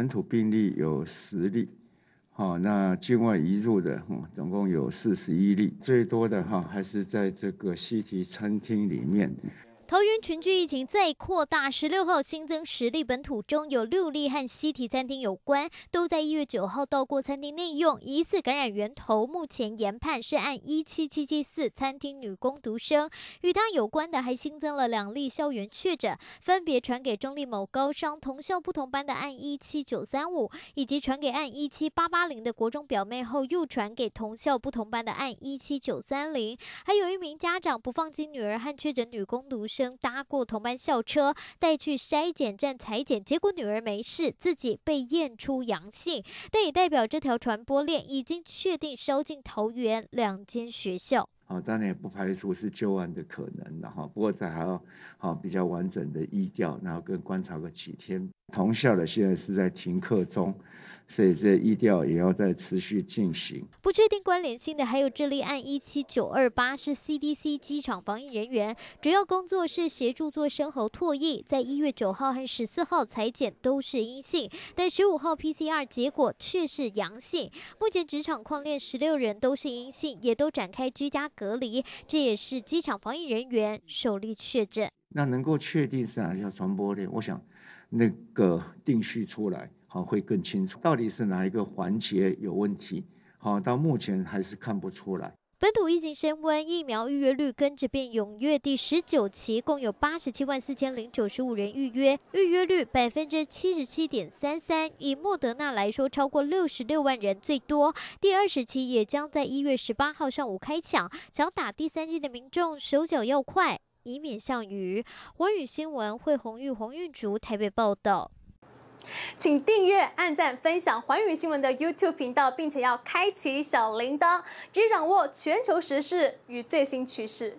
本土病例有十例，好，那境外移入的，总共有四十一例，最多的哈还是在这个西提餐厅里面。桃园群聚疫情再扩大，十六号新增十例本土，中有六例和西体餐厅有关，都在一月九号到过餐厅内用。疑似感染源头目前研判是按一七七七四餐厅女工独生，与他有关的还新增了两例校园确诊，分别传给中立某高商同校不同班的按一七九三五，以及传给按一七八八零的国中表妹后，又传给同校不同班的按一七九三零，还有一名家长不放心女儿和确诊女工独生。搭过同班校车，带去筛检站裁检，结果女儿没事，自己被验出阳性，但也代表这条传播链已经确定收进桃园两间学校。哦，当然也不排除是旧案的可能，了哈，不过这还要好比较完整的医调，然后跟观察个几天。同校的现在是在停课中，所以这意调也要再持续进行。不确定关联性的还有这例案一七九二八，是 CDC 机场防疫人员，主要工作是协助做生猴唾液，在一月九号和十四号裁检都是阴性，但十五号 PCR 结果却是阳性。目前职场矿链十六人都是阴性，也都展开居家隔离，这也是机场防疫人员首例确诊。那能够确定是哪一条传播链？我想。那个定序出来，好会更清楚，到底是哪一个环节有问题，好到目前还是看不出来。本土疫情升温，疫苗预约率跟着变，踊跃第十九期共有八十七万四千零九十五人预约，预约率百分之七十七点三三。以莫德纳来说，超过六十六万人最多。第二十期也将在一月十八号上午开抢，想打第三季的民众手脚要快。以免像雨。环宇新闻，惠洪玉、黄玉竹台北报道。请订阅、按赞、分享环宇新闻的 YouTube 频道，并且要开启小铃铛，只掌握全球时事与最新趋势。